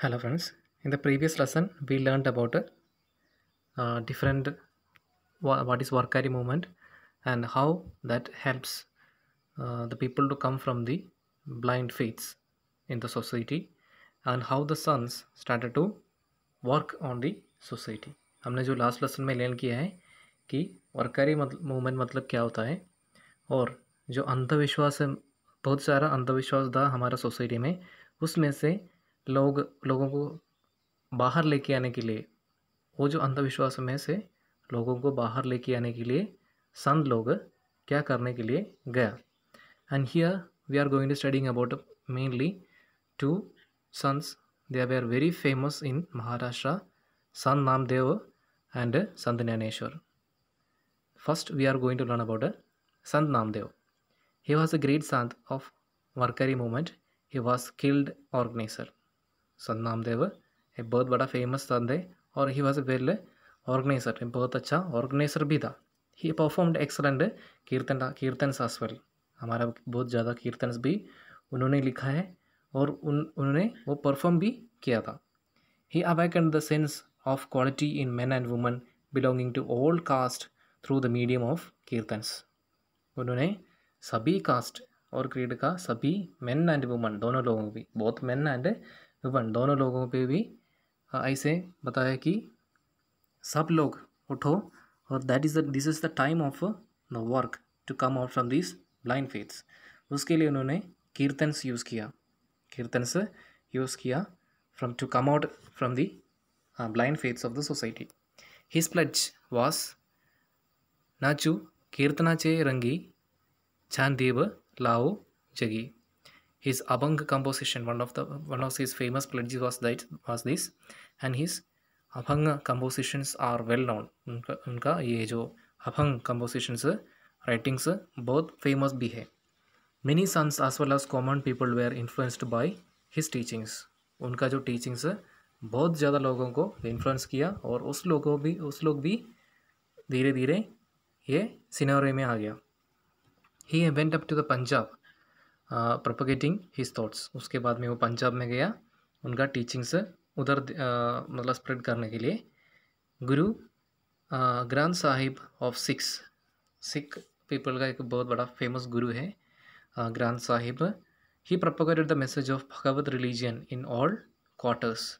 Hello friends, in the previous lesson we learned about uh, different what is Warkari movement and how that helps uh, the people to come from the blind faiths in the society and how the sons started to work on the society. हमने जो last lesson में learn किया है कि वर्कारी movement मतलब क्या होता है और जो अंधविश्वास है बहुत सारा अंधविश्वास था हमारा सोसाइटी में उसमें से लोग लोगों को बाहर लेके आने के लिए वो जो अंधविश्वास में से लोगों को बाहर लेके आने के लिए संत लोग क्या करने के लिए गया and here we are going to studying about mainly two saints they are we are very famous in Maharashtra Sant Namdev and Sant Gyaneshwar first we are going to learn about Sant Namdev he was a great sant of Warkari movement he was skilled organizer Sant Namdev ए बहुत बड़ा famous संत है और he was a well organizer बहुत अच्छा organiser भी था ही परफॉर्म्ड एक्सलेंट कीर्तन कीर्तन सासवेल हमारा बहुत ज़्यादा कीर्तन भी उन्होंने लिखा है और उन उन्होंने वो परफॉर्म भी किया था he awaken the sense of quality in man and women belonging to all caste through the medium of kirtan उन्होंने सभी कास्ट और क्रीड का सभी मेन एंड वुमेन दोनों लोगों भी बहुत मेन एंड वन दोनों लोगों पे भी ऐसे बताया कि सब लोग उठो और that is the this is the time of the work to come out from this blind faiths उसके लिए उन्होंने कीर्तन्स यूज़ किया कीर्तन्स यूज़ किया from to come out from the blind faiths of the society his प्लज was नाचू कीर्तना चे रंगी छान देव लाओ जगी His Abang composition, one of the one of his famous pledges was that was this, and his abhang compositions are well known उनका उनका ये जो अभंग compositions राइटिंग्स बहुत फेमस भी है many saints as well as common people they are influenced his his teachings उनका जो teachings बहुत ज़्यादा लोगों को इन्फ्लुएंस किया और उस लोगों भी उस लोग भी धीरे धीरे ये सिनेरे में आ गया he went up to the Punjab propagating his thoughts उसके बाद में वो पंजाब में गया उनका टीचिंग्स उधर मतलब स्प्रेड करने के लिए Guru Granth Sahib of six Sikh people का एक बहुत बड़ा फेमस गुरु है Granth Sahib he propagated the message of Bhagwat religion in all quarters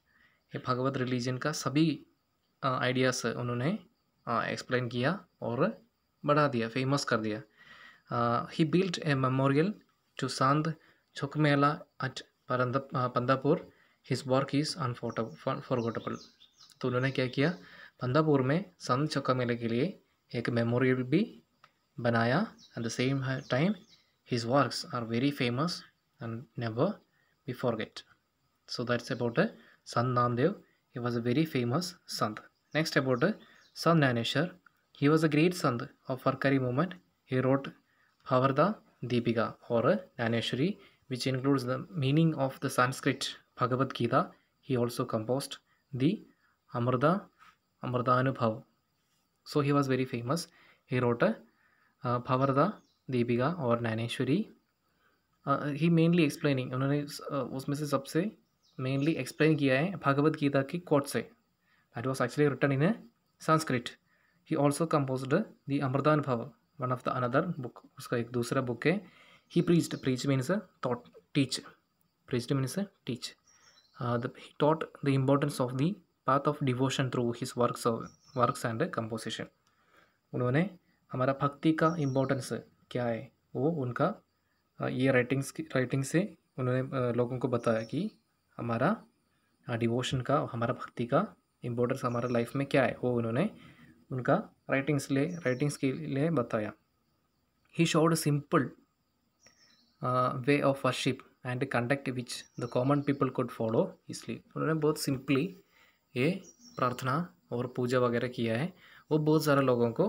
ये भगवत रिलीजन का सभी आइडियाज़ उन्होंने एक्सप्लेन किया और बढ़ा दिया फेमस कर दिया he built a memorial Chusand Chokmela at uh, Pandapur, his work is unforgettable. तो उन्होंने क्या किया पंदापुर में संत चौका मेले के लिए एक मेमोरियल भी बनाया at the same time his works are very famous and never be forget so that's about Sant Namdev he was a very famous sant next about Sant Gyaneshwar he was a great sant of Warkari movement he wrote Bhavartha Deepika or Naneshri, which includes the meaning of the Sanskrit Bhagavad Gita. He also composed the Amrda Amrda Anubhav. So he was very famous. He wrote a uh, Bhavarda Deepika or और Uh, he mainly explaining उन्होंने उसमें से सबसे mainly explain किया है भागवत गीता की coat से that was actually written in a Sanskrit. He also composed the the Amritanubhav one of the another book उसका एक दूसरा बुक है he preach preach means thought teach preach means teach he taught the importance of the path of devotion through his work works and composition उन्होंने हमारा भक्ति का importance क्या है वो उनका uh, ये राइटिंग्स की राइटिंग से उन्होंने uh, लोगों को बताया कि हमारा डिवोशन uh, का हमारा भक्ति का इम्पोर्टेंस हमारा लाइफ में क्या है वो उन्होंने उनका राइटिंग्स ले राइटिंग्स के लिए बताया he showed simple way of worship and conduct which the common people could follow इसलिए उन्होंने बहुत सिंपली ये प्रार्थना और पूजा वगैरह किया है वो बहुत सारे लोगों को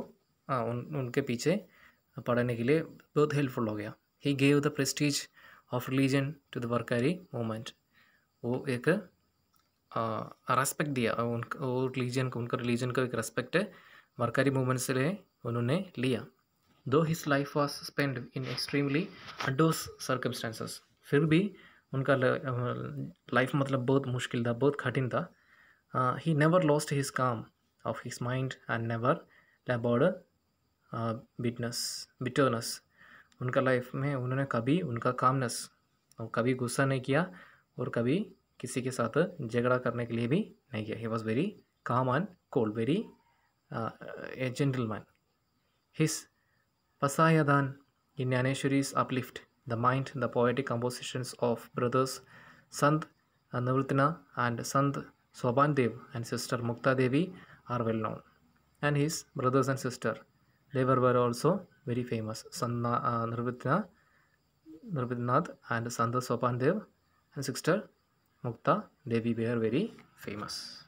आ, उन उनके पीछे पढ़ने के लिए बहुत हेल्पफुल हो गया he gave the prestige of religion to the Warkari movement वो एक रेस्पेक्ट दिया उन रिलीजन को उनका रिलीजन को एक रेस्पेक्ट मरकरी मूवमेंट से उन्होंने लिया दो his life was spend in extremely arduous circumstances फिर भी उनका लाइफ मतलब बहुत मुश्किल था बहुत कठिन था he never lost his calm of his mind and never laboured bitterness bitterness उनका लाइफ में उन्होंने कभी उनका कामनेस और कभी गुस्सा नहीं किया और कभी किसी के साथ झगड़ा करने के लिए भी नहीं किया he was very calm and cold very uh, a gentleman. His Pasayadan in Gnaneshwari's uplift the mind, the poetic compositions of brothers Sant Navrutina and Sant Sobandev and sister Mukta Devi are well known. And his brothers and sister, they were also very famous. Sant uh, Navrutina, and Sant Sobandev and sister Mukta Devi were very famous.